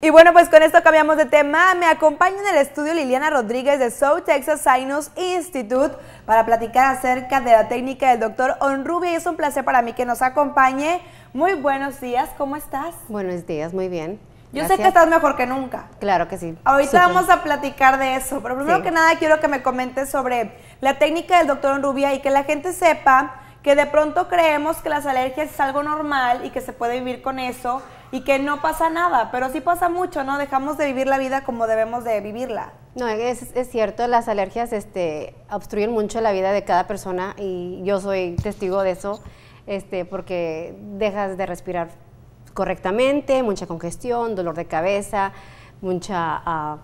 Y bueno, pues con esto cambiamos de tema. Me acompaña en el estudio Liliana Rodríguez de South Texas Sinus Institute para platicar acerca de la técnica del doctor Onrubia. es un placer para mí que nos acompañe. Muy buenos días, ¿cómo estás? Buenos días, muy bien. Yo sé que estás mejor que nunca. Claro que sí. Ahorita vamos a platicar de eso, pero primero que nada quiero que me comentes sobre la técnica del doctor Onrubia y que la gente sepa que de pronto creemos que las alergias es algo normal y que se puede vivir con eso y que no pasa nada, pero sí pasa mucho, ¿no? Dejamos de vivir la vida como debemos de vivirla. No, es, cierto, las alergias este, obstruyen mucho la vida de cada persona y yo soy testigo de eso, este, porque dejas de respirar correctamente, mucha congestión, dolor de cabeza, mucha... Ah,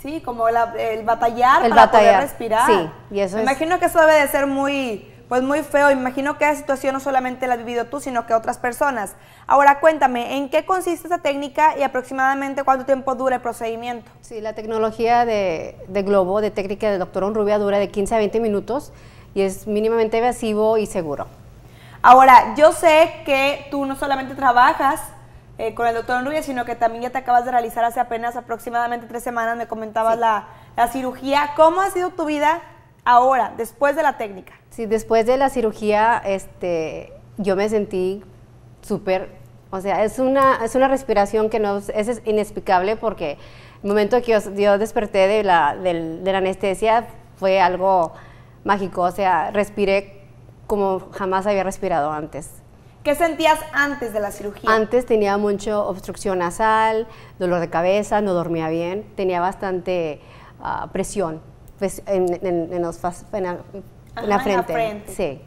sí, como el batallar para poder respirar. Sí, y eso es... imagino que eso debe de ser muy pues muy feo, imagino que esa situación no solamente la has vivido tú, sino que otras personas. Ahora cuéntame, ¿en qué consiste esa técnica y aproximadamente cuánto tiempo dura el procedimiento? Sí, la tecnología de, globo, de técnica del doctor Onrubia dura de 15 a 20 minutos y es mínimamente evasivo y seguro. Ahora, yo sé que tú no solamente trabajas eh, con el doctor Onrubia, sino que también ya te acabas de realizar hace apenas aproximadamente tres semanas, me comentabas la, la cirugía. ¿Cómo ha sido tu vida Ahora, después de la técnica. Sí, después de la cirugía, este, yo me sentí súper, o sea, es una, es una respiración que no es, inexplicable porque el momento que yo, desperté de la, de la anestesia fue algo mágico, o sea, respiré como jamás había respirado antes. ¿Qué sentías antes de la cirugía? Antes tenía mucho obstrucción nasal, dolor de cabeza, no dormía bien, tenía bastante ah, presión pues, en, la, frente. Sí.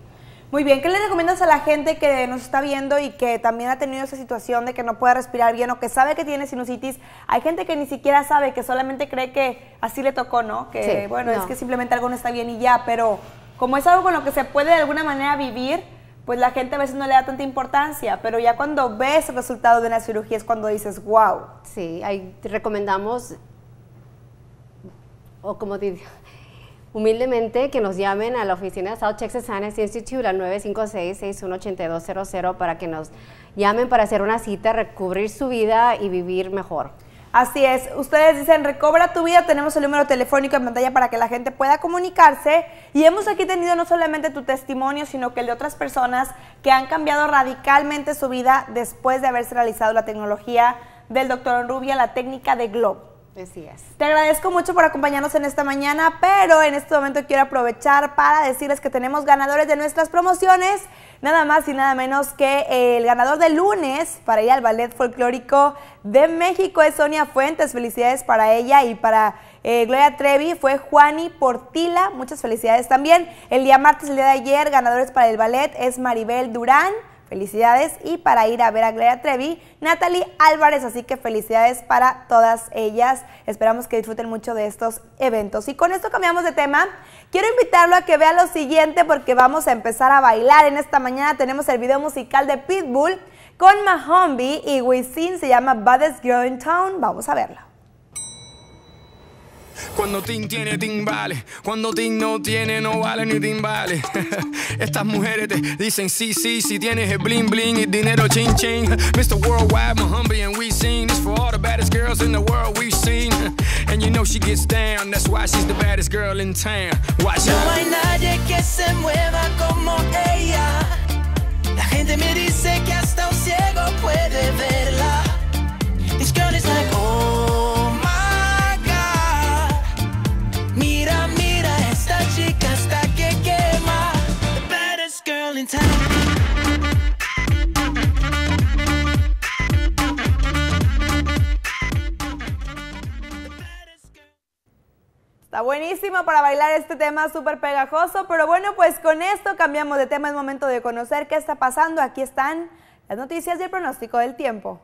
Muy bien, ¿qué le recomiendas a la gente que nos está viendo y que también ha tenido esa situación de que no puede respirar bien o que sabe que tiene sinusitis? Hay gente que ni siquiera sabe, que solamente cree que así le tocó, ¿no? Que bueno, es que simplemente algo no está bien y ya, pero como es algo con lo que se puede de alguna manera vivir, pues la gente a veces no le da tanta importancia, pero ya cuando ves el resultado de una cirugía es cuando dices, wow. Sí, ahí te recomendamos, o como te humildemente que nos llamen a la oficina de South Texas Science Institute al 956-618200 para que nos llamen para hacer una cita, recubrir su vida y vivir mejor. Así es, ustedes dicen recobra tu vida, tenemos el número telefónico en pantalla para que la gente pueda comunicarse y hemos aquí tenido no solamente tu testimonio, sino que el de otras personas que han cambiado radicalmente su vida después de haberse realizado la tecnología del doctor Rubia, la técnica de GLOB. Así Te agradezco mucho por acompañarnos en esta mañana, pero en este momento quiero aprovechar para decirles que tenemos ganadores de nuestras promociones, nada más y nada menos que el ganador de lunes para ir al Ballet Folclórico de México es Sonia Fuentes. Felicidades para ella y para eh, Gloria Trevi fue Juani Portila. Muchas felicidades también. El día martes, el día de ayer, ganadores para el ballet es Maribel Durán. Felicidades. Y para ir a ver a Gloria Trevi, Natalie Álvarez. Así que felicidades para todas ellas. Esperamos que disfruten mucho de estos eventos. Y con esto cambiamos de tema. Quiero invitarlo a que vea lo siguiente porque vamos a empezar a bailar. En esta mañana tenemos el video musical de Pitbull con Mahombi y Wisin. Se llama Baddest Girl Town. Vamos a verlo. Cuando tiene timbales, cuando no tiene, no vale ni timbales. Estas mujeres te dicen sí, sí, si tienes el bling bling y dinero ching ching. Mr. Worldwide, and we sing. This for all the baddest girls in the world we've seen. And you know she gets down, that's why she's the baddest girl in town. Watch out. No hay nadie que se mueva como ella. La gente me dice Está buenísimo para bailar este tema súper pegajoso, pero bueno, pues con esto cambiamos de tema, es momento de conocer qué está pasando. Aquí están las noticias y el pronóstico del tiempo.